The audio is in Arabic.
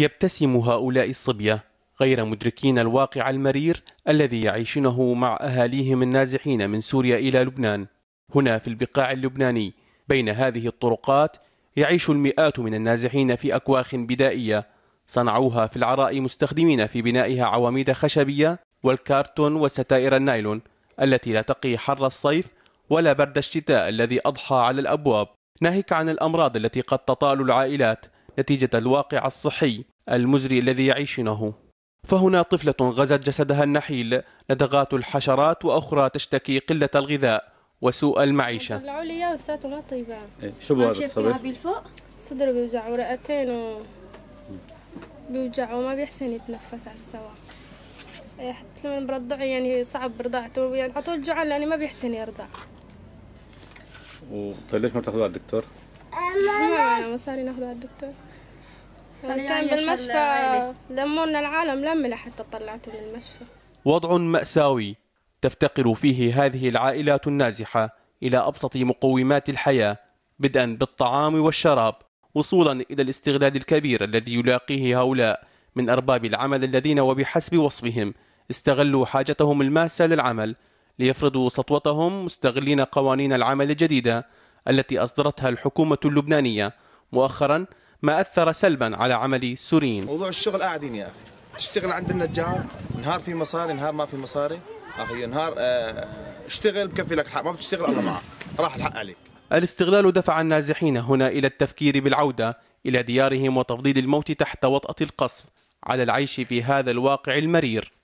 يبتسم هؤلاء الصبية غير مدركين الواقع المرير الذي يعيشونه مع أهاليهم النازحين من سوريا إلى لبنان هنا في البقاع اللبناني بين هذه الطرقات يعيش المئات من النازحين في أكواخ بدائية صنعوها في العراء مستخدمين في بنائها عواميد خشبية والكارتون وستائر النايلون التي لا تقي حر الصيف ولا برد الشتاء الذي أضحى على الأبواب ناهيك عن الأمراض التي قد تطال العائلات نتيجة الواقع الصحي المزري الذي يعيشنه فهنا طفلة غزت جسدها النحيل ندغات الحشرات وأخرى تشتكي قلة الغذاء وسوء المعيشة طلعوا لي اياه وساته ما طيبة إيه، شو بوجع الصدر؟ صدره بيوجع ورئتين و... بيوجع وما بيحسن يتنفس على السواء إيه، حتى لما برضع يعني صعب رضعته يعني على طول جوعان لأني يعني ما بيحسن يرضع و... طيب ليش ما بتاخذوه على الدكتور؟ ماما اه، ناخذ على الدكتور كان يعني بالمشفى لمونا العالم لمنا حتى طلعته من المشفى وضع مأساوي تفتقر فيه هذه العائلات النازحة إلى أبسط مقومات الحياة بدءا بالطعام والشراب وصولا إلى الاستغلال الكبير الذي يلاقيه هؤلاء من أرباب العمل الذين وبحسب وصفهم استغلوا حاجتهم الماسة للعمل ليفرضوا سطوتهم مستغلين قوانين العمل الجديدة التي أصدرتها الحكومة اللبنانية مؤخرا ما أثر سلبا على عمل السوريين موضوع الشغل قاعدين يا أخي تشتغل عند النجار نهار في مصاري نهار ما في مصاري أخي نهار آه، اشتغل بكفي لك الحق ما بتشتغل الله معك راح الحق عليك الاستغلال دفع النازحين هنا إلى التفكير بالعودة إلى ديارهم وتفضيل الموت تحت وطأة القصف على العيش في هذا الواقع المرير